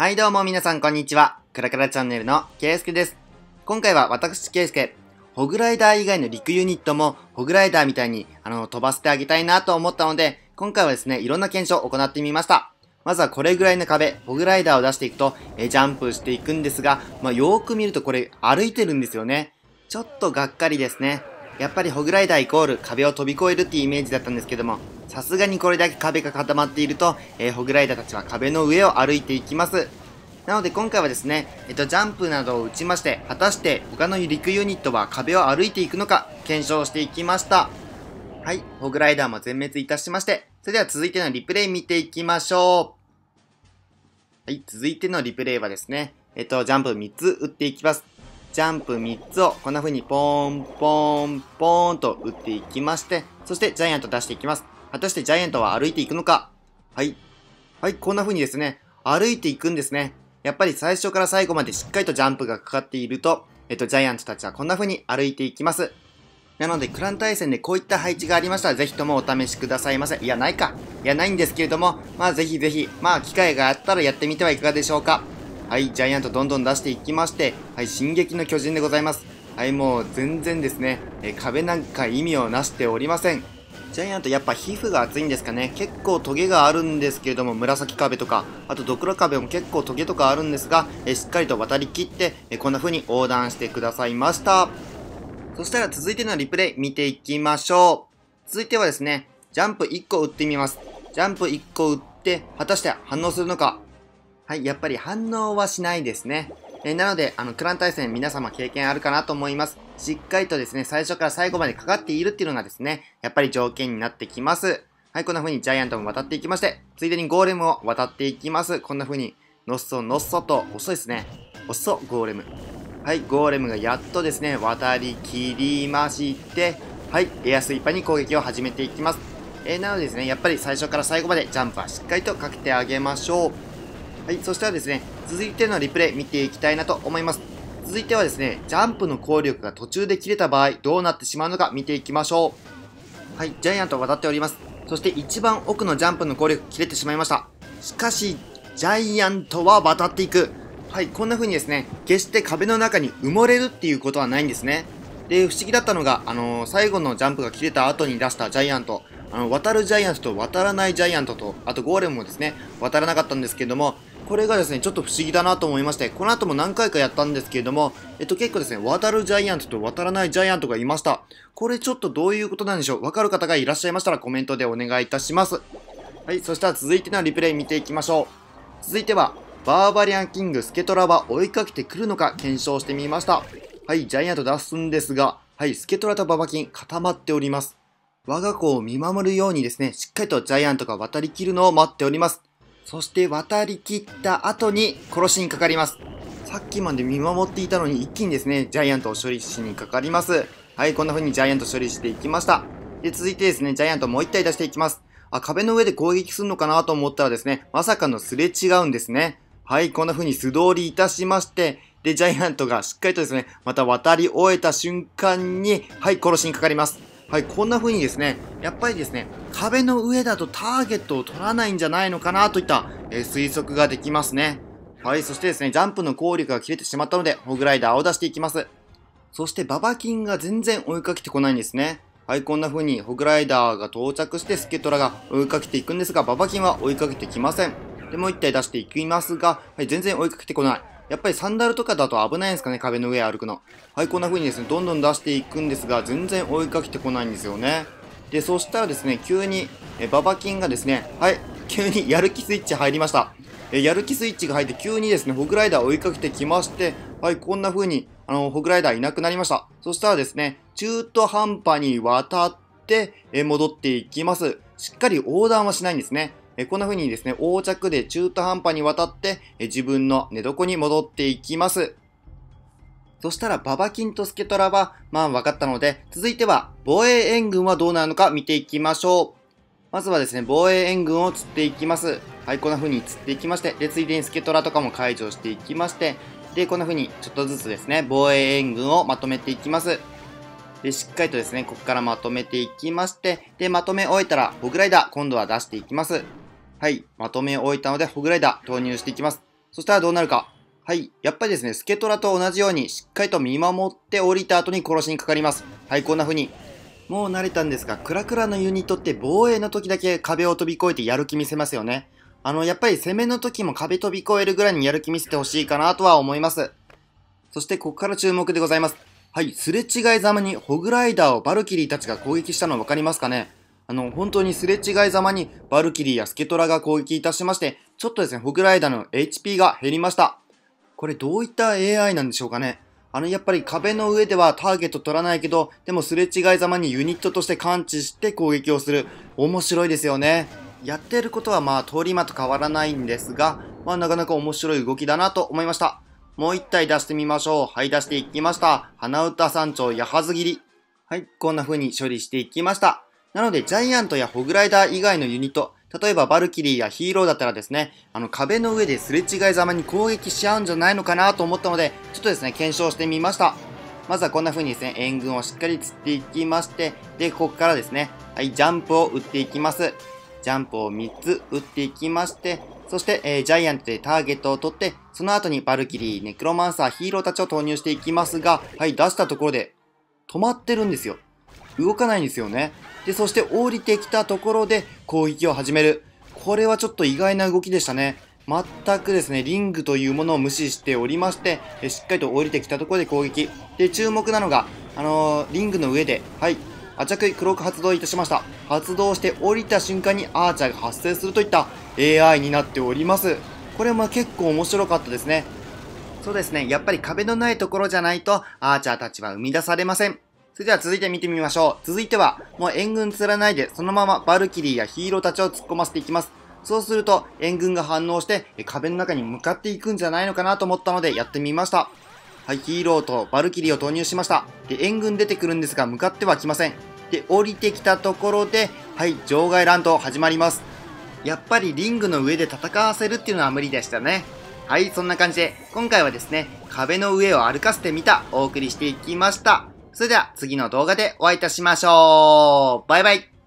はいどうも皆さんこんにちは。クラクラチャンネルのケイスケです。今回は私ケイスケ、ホグライダー以外の陸ユニットもホグライダーみたいにあの飛ばせてあげたいなと思ったので、今回はですね、いろんな検証を行ってみました。まずはこれぐらいの壁、ホグライダーを出していくと、えジャンプしていくんですが、まあ、よーく見るとこれ歩いてるんですよね。ちょっとがっかりですね。やっぱりホグライダーイコール壁を飛び越えるっていうイメージだったんですけども、さすがにこれだけ壁が固まっていると、えー、ホグライダーたちは壁の上を歩いていきます。なので今回はですね、えっと、ジャンプなどを打ちまして、果たして他の陸ユニットは壁を歩いていくのか、検証していきました。はい、ホグライダーも全滅いたしまして、それでは続いてのリプレイ見ていきましょう。はい、続いてのリプレイはですね、えっと、ジャンプ3つ打っていきます。ジャンプ3つをこんな風にポーン、ポーン、ポーンと打っていきまして、そしてジャイアント出していきます。果たしてジャイアントは歩いていくのかはい。はい、こんな風にですね、歩いていくんですね。やっぱり最初から最後までしっかりとジャンプがかかっていると、えっと、ジャイアントたちはこんな風に歩いていきます。なので、クラン対戦でこういった配置がありましたら、ぜひともお試しくださいませ。いや、ないか。いや、ないんですけれども、まあ、ぜひぜひ、まあ、機会があったらやってみてはいかがでしょうか。はい、ジャイアントどんどん出していきまして、はい、進撃の巨人でございます。はい、もう全然ですね、え壁なんか意味をなしておりません。ジャイアントやっぱ皮膚が厚いんですかね結構トゲがあるんですけれども紫壁とかあとドクロ壁も結構トゲとかあるんですが、えしっかりと渡りきって、えこんな風に横断してくださいましたそしたら続いてのリプレイ見ていきましょう続いてはですねジャンプ1個打ってみますジャンプ1個打って果たして反応するのかはいやっぱり反応はしないですねえなので、あの、クラン対戦皆様経験あるかなと思います。しっかりとですね、最初から最後までかかっているっていうのがですね、やっぱり条件になってきます。はい、こんな風にジャイアントも渡っていきまして、ついでにゴーレムを渡っていきます。こんな風に、のっそのっそと、遅いですね。遅ゴーレム。はい、ゴーレムがやっとですね、渡りきりまして、はい、エアスイパーに攻撃を始めていきます。えー、なのでですね、やっぱり最初から最後までジャンプはしっかりとかけてあげましょう。はい、そしたらですね、続いてのリプレイ見ていきたいなと思います。続いてはですね、ジャンプの効力が途中で切れた場合、どうなってしまうのか見ていきましょう。はい、ジャイアント渡っております。そして一番奥のジャンプの効力切れてしまいました。しかし、ジャイアントは渡っていく。はい、こんな風にですね、決して壁の中に埋もれるっていうことはないんですね。で、不思議だったのが、あのー、最後のジャンプが切れた後に出したジャイアント、あの、渡るジャイアントと渡らないジャイアントと、あとゴーレムもですね、渡らなかったんですけども、これがですね、ちょっと不思議だなと思いまして、この後も何回かやったんですけれども、えっと結構ですね、渡るジャイアントと渡らないジャイアントがいました。これちょっとどういうことなんでしょうわかる方がいらっしゃいましたらコメントでお願いいたします。はい、そしたら続いてのリプレイ見ていきましょう。続いては、バーバリアンキングスケトラは追いかけてくるのか検証してみました。はい、ジャイアント出すんですが、はい、スケトラとババキン固まっております。我が子を見守るようにですね、しっかりとジャイアントが渡りきるのを待っております。そして渡り切った後に殺しにかかります。さっきまで見守っていたのに一気にですね、ジャイアントを処理しにかかります。はい、こんな風にジャイアント処理していきました。で、続いてですね、ジャイアントもう一体出していきます。あ、壁の上で攻撃するのかなと思ったらですね、まさかのすれ違うんですね。はい、こんな風に素通りいたしまして、で、ジャイアントがしっかりとですね、また渡り終えた瞬間に、はい、殺しにかかります。はい、こんな風にですね、やっぱりですね、壁の上だとターゲットを取らないんじゃないのかなといった、えー、推測ができますね。はい、そしてですね、ジャンプの効力が切れてしまったので、ホグライダーを出していきます。そして、ババキンが全然追いかけてこないんですね。はい、こんな風にホグライダーが到着して、スケトラが追いかけていくんですが、ババキンは追いかけてきません。で、もう一体出していきますが、はい、全然追いかけてこない。やっぱりサンダルとかだと危ないんですかね、壁の上歩くの。はい、こんな風にですね、どんどん出していくんですが、全然追いかけてこないんですよね。で、そしたらですね、急に、え、ババキンがですね、はい、急にやる気スイッチ入りました。え、やる気スイッチが入って急にですね、ホグライダー追いかけてきまして、はい、こんな風に、あの、ホグライダーいなくなりました。そしたらですね、中途半端に渡って、え、戻っていきます。しっかり横断はしないんですね。えこんな風にですね、横着で中途半端に渡って、え自分の寝床に戻っていきます。そしたら、ババキンとスケトラは、まあ分かったので、続いては、防衛援軍はどうなるのか見ていきましょう。まずはですね、防衛援軍を釣っていきます。はい、こんな風に釣っていきまして、で、ついでにスケトラとかも解除していきまして、で、こんな風にちょっとずつですね、防衛援軍をまとめていきます。で、しっかりとですね、ここからまとめていきまして、で、まとめ終えたら、ボグライダー、今度は出していきます。はい、まとめ終えたので、ホグライダー投入していきます。そしたらどうなるか。はい、やっぱりですね、スケトラと同じように、しっかりと見守って降りた後に殺しにかかります。はい、こんな風に。もう慣れたんですが、クラクラのユニットって防衛の時だけ壁を飛び越えてやる気見せますよね。あの、やっぱり攻めの時も壁飛び越えるぐらいにやる気見せてほしいかなとは思います。そしてここから注目でございます。はい、すれ違いざまにホグライダーをバルキリーたちが攻撃したの分かりますかねあの、本当にすれ違いざまに、バルキリーやスケトラが攻撃いたしまして、ちょっとですね、ホグライダーの HP が減りました。これどういった AI なんでしょうかねあの、やっぱり壁の上ではターゲット取らないけど、でもすれ違いざまにユニットとして感知して攻撃をする。面白いですよね。やってることはまあ通り魔と変わらないんですが、まあなかなか面白い動きだなと思いました。もう一体出してみましょう。はい、出していきました。花歌山頂矢はず切り。はい、こんな風に処理していきました。なので、ジャイアントやホグライダー以外のユニット、例えばバルキリーやヒーローだったらですね、あの壁の上ですれ違いざまに攻撃し合うんじゃないのかなと思ったので、ちょっとですね、検証してみました。まずはこんな風にですね、援軍をしっかり釣っていきまして、で、ここからですね、はい、ジャンプを打っていきます。ジャンプを3つ打っていきまして、そして、えー、ジャイアントでターゲットを取って、その後にバルキリー、ネクロマンサー、ヒーローたちを投入していきますが、はい、出したところで、止まってるんですよ。動かないんですよね。で、そして降りてきたところで攻撃を始める。これはちょっと意外な動きでしたね。全くですね、リングというものを無視しておりまして、えしっかりと降りてきたところで攻撃。で、注目なのが、あのー、リングの上で、はい、アチャクイクローク発動いたしました。発動して降りた瞬間にアーチャーが発生するといった AI になっております。これも結構面白かったですね。そうですね、やっぱり壁のないところじゃないとアーチャーたちは生み出されません。それでは続いて見てみましょう。続いては、もう援軍釣らないで、そのままバルキリーやヒーローたちを突っ込ませていきます。そうすると、援軍が反応して、壁の中に向かっていくんじゃないのかなと思ったので、やってみました。はい、ヒーローとバルキリーを投入しました。で、援軍出てくるんですが、向かっては来ません。で、降りてきたところで、はい、場外乱闘始まります。やっぱりリングの上で戦わせるっていうのは無理でしたね。はい、そんな感じで、今回はですね、壁の上を歩かせてみた、お送りしていきました。それでは次の動画でお会いいたしましょう。バイバイ。